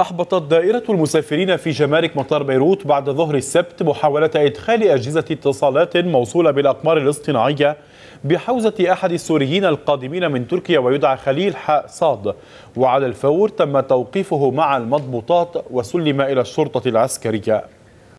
أحبطت دائرة المسافرين في جمارك مطار بيروت بعد ظهر السبت محاولة إدخال أجهزة اتصالات موصولة بالأقمار الاصطناعية بحوزة أحد السوريين القادمين من تركيا ويدعى خليل حاء صاد وعلى الفور تم توقيفه مع المضبوطات وسلم إلى الشرطة العسكرية